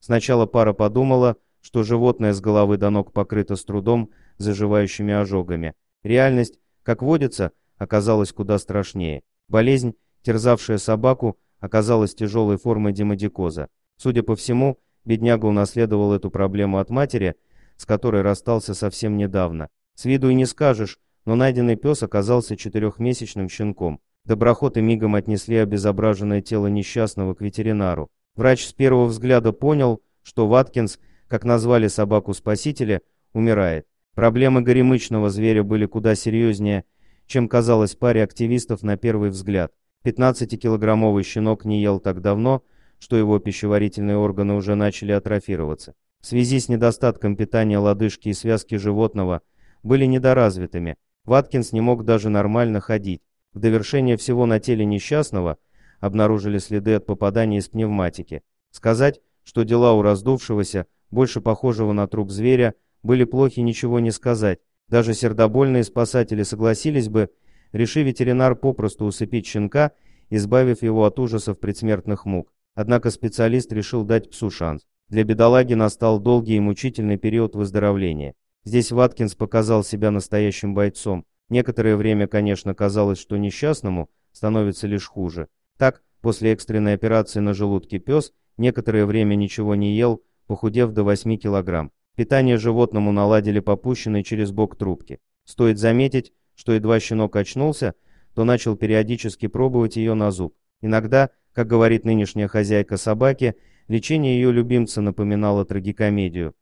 Сначала пара подумала, что животное с головы до ног покрыто с трудом заживающими ожогами. Реальность, как водится, оказалась куда страшнее. Болезнь, терзавшая собаку, оказалась тяжелой формой демодикоза. Судя по всему, бедняга унаследовал эту проблему от матери, с которой расстался совсем недавно. С виду и не скажешь, но найденный пес оказался четырехмесячным щенком. Доброхоты мигом отнесли обезображенное тело несчастного к ветеринару. Врач с первого взгляда понял, что Ваткинс, как назвали собаку-спасителя, умирает. Проблемы горемычного зверя были куда серьезнее, чем казалось паре активистов на первый взгляд. 15-килограммовый щенок не ел так давно, что его пищеварительные органы уже начали атрофироваться. В связи с недостатком питания лодыжки и связки животного были недоразвитыми. Ваткинс не мог даже нормально ходить. В довершение всего на теле несчастного – обнаружили следы от попадания из пневматики. Сказать, что дела у раздувшегося, больше похожего на труп зверя, были плохи, ничего не сказать. Даже сердобольные спасатели согласились бы, решив ветеринар попросту усыпить щенка, избавив его от ужасов предсмертных мук. Однако специалист решил дать псу шанс. Для бедолаги настал долгий и мучительный период выздоровления. Здесь Ваткинс показал себя настоящим бойцом. Некоторое время, конечно, казалось, что несчастному становится лишь хуже. Так, после экстренной операции на желудке пес некоторое время ничего не ел, похудев до 8 килограмм. Питание животному наладили попущенной через бок трубки. Стоит заметить, что едва щенок очнулся, то начал периодически пробовать ее на зуб. Иногда, как говорит нынешняя хозяйка собаки, лечение ее любимца напоминало трагикомедию.